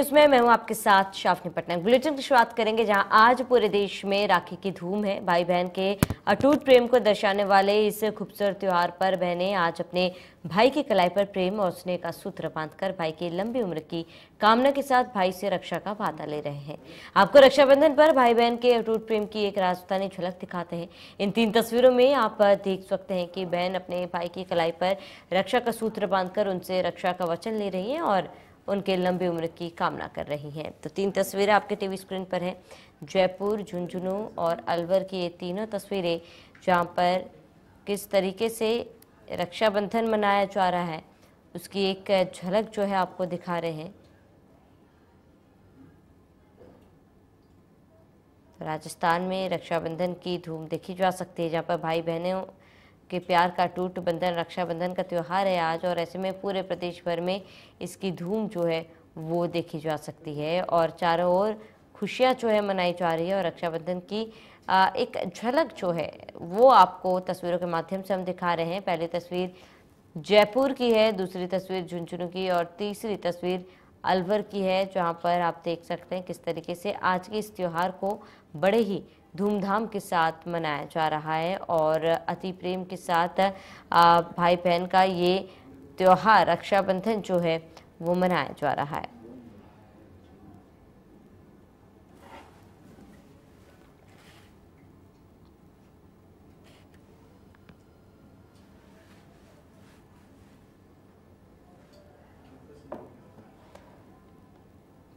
उसमें मैं हूं आपके साथ शाफनी पटनायक बुलेटिन की शुरुआत करेंगे जहां आज पूरे देश में राखी की धूम है भाई बहन के अटूट प्रेम को दर्शाने वाले इस खूबसूरत त्यौहार पर बहनें आज अपने भाई की कलाई पर प्रेम और स्नेह का सूत्र बांधकर भाई की लंबी उम्र की कामना के साथ भाई से रक्षा का वादा ले रहे हैं आपको रक्षाबंधन पर भाई बहन के अटूट प्रेम की एक राजस्थानी झलक दिखाते हैं इन तीन तस्वीरों में आप देख सकते हैं कि बहन अपने भाई की कलाई पर रक्षा का सूत्र बांधकर उनसे रक्षा का वचन ले रही है और उनके लंबी उम्र की कामना कर रही हैं तो तीन तस्वीरें आपके टीवी स्क्रीन पर हैं जयपुर झुंझुनू और अलवर की ये तीनों तस्वीरें जहाँ पर किस तरीके से रक्षाबंधन मनाया जा रहा है उसकी एक झलक जो है आपको दिखा रहे हैं तो राजस्थान में रक्षाबंधन की धूम देखी जा सकती है जहाँ पर भाई बहनों कि प्यार का टूट बंधन रक्षाबंधन का त्यौहार है आज और ऐसे में पूरे प्रदेश भर में इसकी धूम जो है वो देखी जा सकती है और चारों ओर खुशियाँ जो है मनाई जा रही है और रक्षाबंधन की एक झलक जो है वो आपको तस्वीरों के माध्यम से हम दिखा रहे हैं पहली तस्वीर जयपुर की है दूसरी तस्वीर झुंझुनू की और तीसरी तस्वीर अलवर की है जहाँ पर आप देख सकते हैं किस तरीके से आज के इस त्यौहार को बड़े ही धूमधाम के साथ मनाया जा रहा है और अति प्रेम के साथ भाई बहन का ये त्यौहार रक्षाबंधन जो है वो मनाया जा रहा है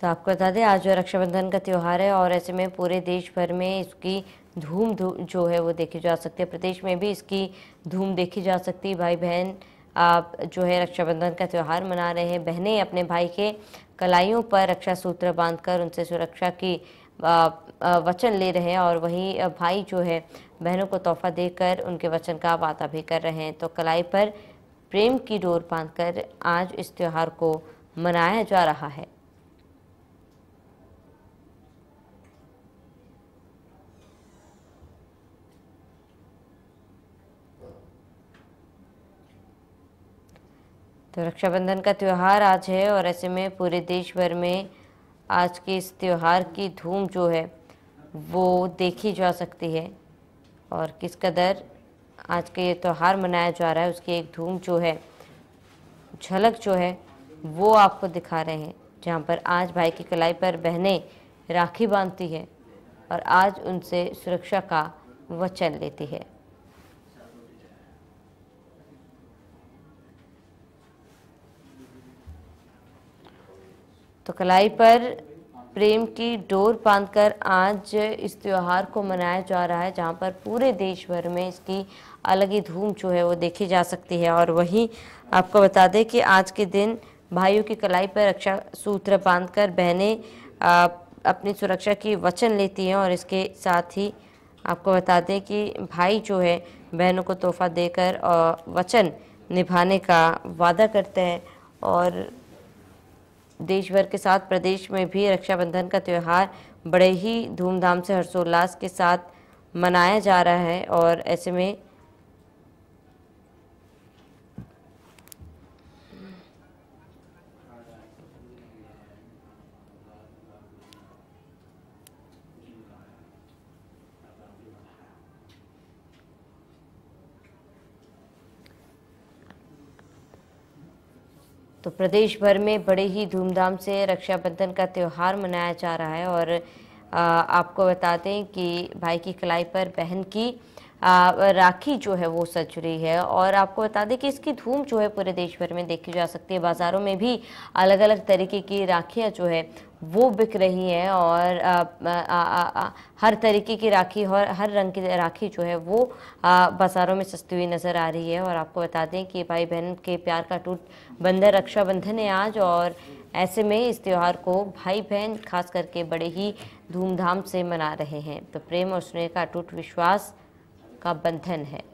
तो आपको बता दें आज जो रक्षाबंधन का त्यौहार है और ऐसे में पूरे देश भर में इसकी धूम धूम जो है वो देखी जा सकती है प्रदेश में भी इसकी धूम देखी जा सकती है भाई बहन आप जो है रक्षाबंधन का त्यौहार मना रहे हैं बहनें अपने भाई के कलाइयों पर रक्षा सूत्र बांधकर उनसे सुरक्षा की वचन ले रहे हैं और वहीं भाई जो है बहनों को तोहफा देकर उनके वचन का वादा भी कर रहे हैं तो कलाई पर प्रेम की डोर बांधकर आज इस त्यौहार को मनाया जा रहा है तो रक्षाबंधन का त्यौहार आज है और ऐसे में पूरे देश भर में आज के इस त्यौहार की धूम जो है वो देखी जा सकती है और किस कदर आज का ये त्यौहार मनाया जा रहा है उसकी एक धूम जो है झलक जो है वो आपको दिखा रहे हैं जहाँ पर आज भाई की कलाई पर बहनें राखी बांधती है और आज उनसे सुरक्षा का वचन लेती है तो कलाई पर प्रेम की डोर बांधकर आज इस त्यौहार को मनाया जा रहा है जहाँ पर पूरे देश भर में इसकी अलग ही धूम जो है वो देखी जा सकती है और वहीं आपको बता दें कि आज के दिन भाइयों की कलाई पर रक्षा सूत्र बांधकर बहनें अपनी सुरक्षा की वचन लेती हैं और इसके साथ ही आपको बता दें कि भाई जो है बहनों को तोहफा देकर वचन निभाने का वादा करते हैं और देश भर के साथ प्रदेश में भी रक्षाबंधन का त्यौहार बड़े ही धूमधाम से हर्षोल्लास के साथ मनाया जा रहा है और ऐसे में तो प्रदेश भर में बड़े ही धूमधाम से रक्षाबंधन का त्यौहार मनाया जा रहा है और आपको बताते हैं कि भाई की कलाई पर बहन की राखी जो है वो सज रही है और आपको बता दें कि इसकी धूम जो है पूरे देश भर में देखी जा सकती है बाज़ारों में भी अलग अलग तरीके की राखियाँ जो है वो बिक रही हैं और आ, आ, आ, हर तरीके की राखी और हर रंग की राखी जो है वो बाज़ारों में सस्ती हुई नज़र आ रही है और आपको बता दें कि भाई बहन के प्यार का टूट बंधन रक्षाबंधन है आज और ऐसे में इस त्यौहार को भाई बहन खास करके बड़े ही धूमधाम से मना रहे हैं तो प्रेम और स्नेह का अटूट विश्वास का बंधन है